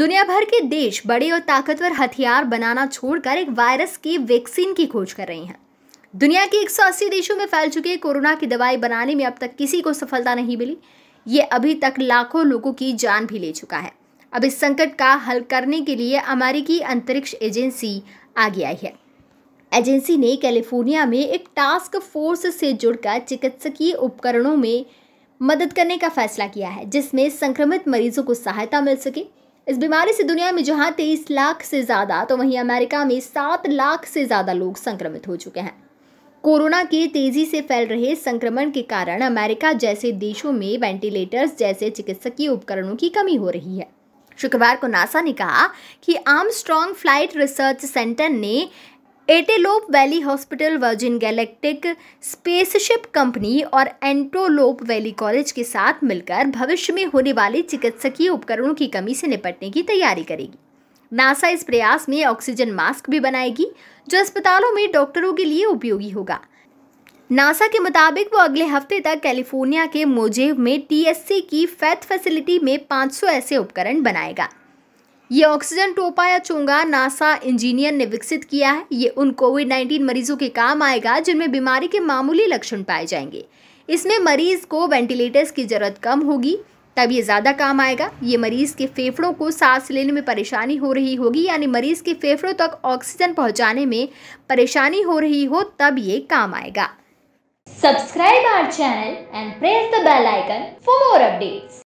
दुनिया भर के देश बड़े और ताकतवर हथियार बनाना छोड़कर एक वायरस की वैक्सीन की खोज कर रहे हैं दुनिया के 180 देशों में फैल चुके कोरोना की दवाई बनाने में अब तक किसी को सफलता नहीं मिली ये अभी तक लाखों लोगों की जान भी ले चुका है अब इस संकट का हल करने के लिए अमेरिकी अंतरिक्ष एजेंसी आगे आई है एजेंसी ने कैलिफोर्निया में एक टास्क फोर्स से जुड़कर चिकित्सकीय उपकरणों में मदद करने का फैसला किया है जिसमें संक्रमित मरीजों को सहायता मिल सके इस बीमारी से दुनिया में जहां तेईस लाख से ज़्यादा तो वहीं अमेरिका में सात लाख से ज़्यादा लोग संक्रमित हो चुके हैं कोरोना के तेजी से फैल रहे संक्रमण के कारण अमेरिका जैसे देशों में वेंटिलेटर्स जैसे चिकित्सकीय उपकरणों की कमी हो रही है शुक्रवार को नासा ने कहा कि आर्म फ्लाइट रिसर्च सेंटर ने antelope valley hospital virgin galactic spaceship company और एंटोलोप वैली कॉलेज के साथ मिलकर भविष्य में होने वाले चिकित्सकीय उपकरणों की कमी से निपटने की तैयारी करेगी नासा इस प्रयास में ऑक्सीजन मास्क भी बनाएगी जो अस्पतालों में डॉक्टरों के लिए उपयोगी होगा नासा के मुताबिक वो अगले हफ्ते तक कैलिफोर्निया के मोजेव में टीएससी की फैथ फैसिलिटी में 500 ऐसे उपकरण बनाएगा ये ऑक्सीजन टोपा या चोंगा नासा इंजीनियर ने विकसित किया है ये उन कोविड 19 मरीजों के काम आएगा जिनमें बीमारी के मामूली लक्षण पाए जाएंगे इसमें मरीज को वेंटिलेटर्स की जरूरत कम होगी तब ये ज़्यादा काम आएगा ये मरीज़ के फेफड़ों को सांस लेने में परेशानी हो रही होगी यानी मरीज़ के फेफड़ों तक ऑक्सीजन पहुँचाने में परेशानी हो रही हो तब ये काम आएगा subscribe our channel and press the bell icon for more updates